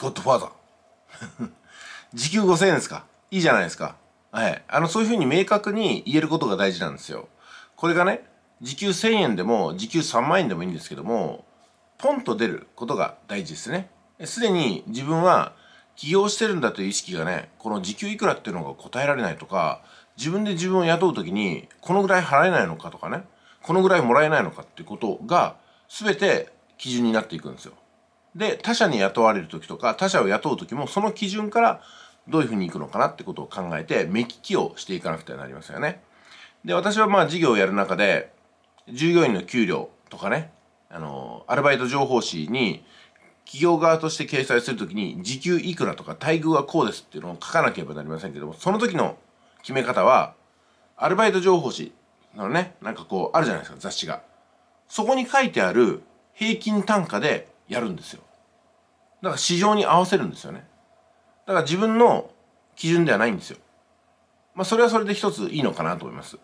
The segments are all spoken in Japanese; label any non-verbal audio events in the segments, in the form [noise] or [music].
ゴッドファーザー。[laughs] 時給5000円ですかいいじゃないですか。はい。あの、そういうふうに明確に言えることが大事なんですよ。これがね、時給1000円でも、時給3万円でもいいんですけども、ポンと出ることが大事ですね。すでに自分は起業してるんだという意識がね、この時給いくらっていうのが答えられないとか、自分で自分を雇う時に、このぐらい払えないのかとかね、このぐらいもらえないのかっていうことが、全て基準になっていくんですよ。で他社に雇われる時とか他社を雇う時もその基準からどういうふうにいくのかなってことを考えて目利きをしていかなくてはなりますよね。で私はまあ事業をやる中で従業員の給料とかねあのアルバイト情報誌に企業側として掲載するときに時給いくらとか待遇はこうですっていうのを書かなければなりませんけどもその時の決め方はアルバイト情報誌のねなんかこうあるじゃないですか雑誌がそこに書いてある平均単価でやるんですよだから市場に合わせるんですよねだから自分の基準ではないんですよまあそれはそれで一ついいのかなと思います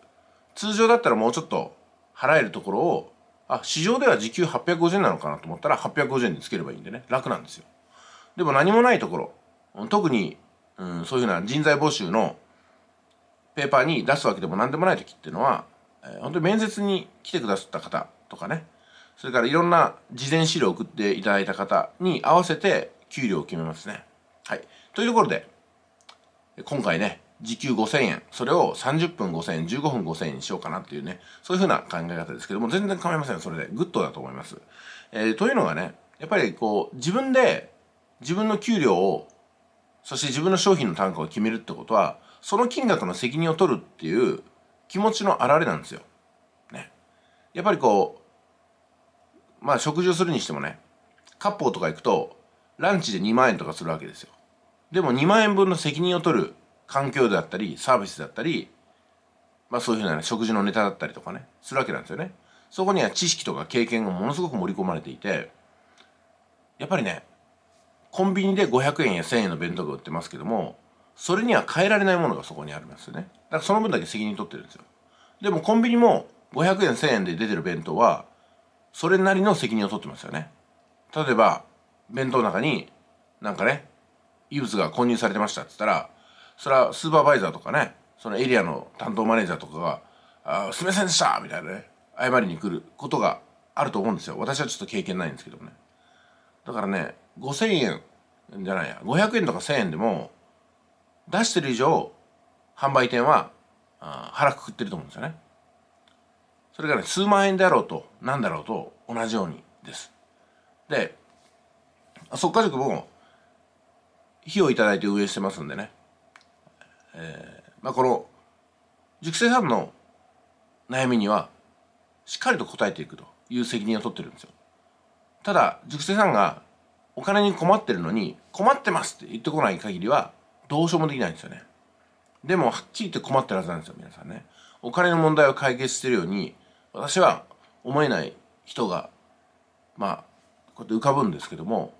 通常だったらもうちょっと払えるところをあ市場では時給850なのかなと思ったら850円につければいいんでね楽なんですよでも何もないところ特に、うん、そういうふうな人材募集のペーパーに出すわけでも何でもない時っていうのは、えー、本当に面接に来てくださった方とかねそれからいろんな事前資料を送っていただいた方に合わせて給料を決めますね。はい。というところで、今回ね、時給5000円、それを30分5000円、15分5000円にしようかなっていうね、そういうふうな考え方ですけども、全然構いません。それで、グッドだと思います。えー、というのがね、やっぱりこう、自分で自分の給料を、そして自分の商品の単価を決めるってことは、その金額の責任を取るっていう気持ちの表れなんですよ。ね。やっぱりこう、まあ食事をするにしてもね割烹とか行くとランチで2万円とかするわけですよでも2万円分の責任を取る環境であったりサービスだったりまあそういうふうな、ね、食事のネタだったりとかねするわけなんですよねそこには知識とか経験がものすごく盛り込まれていてやっぱりねコンビニで500円や1000円の弁当が売ってますけどもそれには変えられないものがそこにありますよねだからその分だけ責任取ってるんですよでもコンビニも500円1000円で出てる弁当はそれなりの責任を取ってますよね例えば弁当の中になんかね異物が混入されてましたっつったらそれはスーパーバイザーとかねそのエリアの担当マネージャーとかが「あすみませんでした!」みたいなね謝りに来ることがあると思うんですよ私はちょっと経験ないんですけどもねだからね5,000円じゃないや500円とか1,000円でも出してる以上販売店は腹くくってると思うんですよねそれから、ね、数万円であろうと何だろうと同じようにですで速か塾も費用頂いて運営してますんでね、えーまあ、この塾生さんの悩みにはしっかりと答えていくという責任を取ってるんですよただ塾生さんがお金に困ってるのに困ってますって言ってこない限りはどうしようもできないんですよねでもはっきり言って困ってるはずなんですよ皆さんねお金の問題を解決してるように私は思えない人がまあこうやって浮かぶんですけども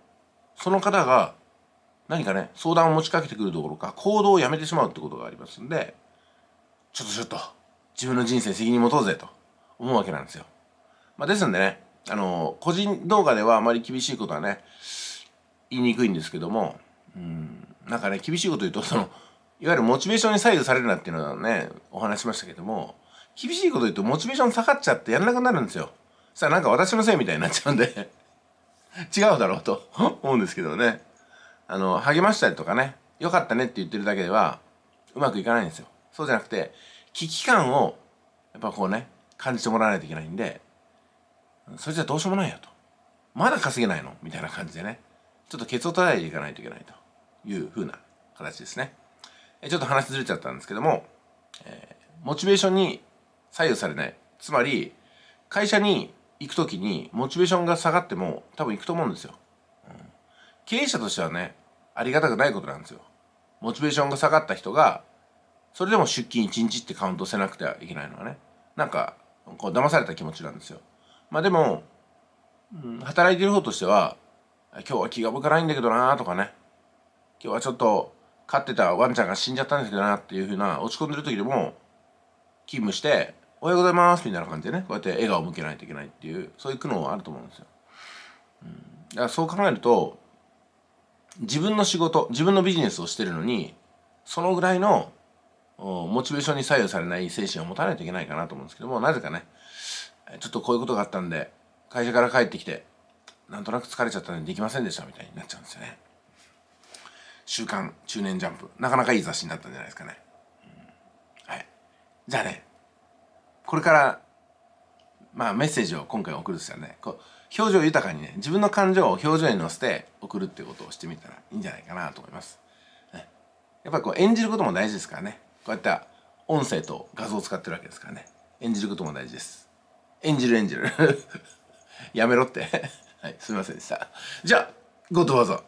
その方が何かね相談を持ちかけてくるどころか行動をやめてしまうってことがありますんでちょっとちょっと自分の人生責任持とうぜと思うわけなんですよ。まあ、ですんでねあの個人動画ではあまり厳しいことはね言いにくいんですけどもうんなんかね厳しいこと言うとそのいわゆるモチベーションに左右されるなっていうのはねお話しましたけども厳しいこと言うとモチベーション下がっちゃってやらなくなるんですよ。さあなんか私のせいみたいになっちゃうんで違うだろうと [laughs] 思うんですけどね。あの、励ましたりとかね、良かったねって言ってるだけではうまくいかないんですよ。そうじゃなくて、危機感をやっぱこうね、感じてもらわないといけないんで、それじゃどうしようもないよと。まだ稼げないのみたいな感じでね、ちょっとケツを叩いていかないといけないという風な形ですね。ちょっと話ずれちゃったんですけども、えー、モチベーションに左右されないつまり会社に行く時にモチベーションが下がっても多分行くと思うんですよ、うん、経営者としてはねありがたくないことなんですよモチベーションが下がった人がそれでも出勤1日ってカウントせなくてはいけないのはねなんかこう騙された気持ちなんですよまあでも、うん、働いてる方としては今日は気が向かないんだけどなとかね今日はちょっと飼ってたワンちゃんが死んじゃったんですけどなっていうふうな落ち込んでる時でも勤務して「おはようございます」みたいな感じでねこうやって笑顔を向けないといけないっていうそういう苦悩はあると思うんですよ。うん、だからそう考えると自分の仕事自分のビジネスをしてるのにそのぐらいのモチベーションに左右されない精神を持たないといけないかなと思うんですけどもなぜかねちょっとこういうことがあったんで会社から帰ってきてなんとなく疲れちゃったんでできませんでしたみたいになっちゃうんですよね。週刊中年ジャンプなかなかいい雑誌になったんじゃないですかね。じゃあねこれからまあメッセージを今回送るですよねこう表情豊かにね自分の感情を表情に乗せて送るっていうことをしてみたらいいんじゃないかなと思います、ね、やっぱりこう演じることも大事ですからねこうやった音声と画像を使ってるわけですからね演じることも大事です演じる演じる [laughs] やめろって [laughs] はいすいませんでしたじゃあごどうぞ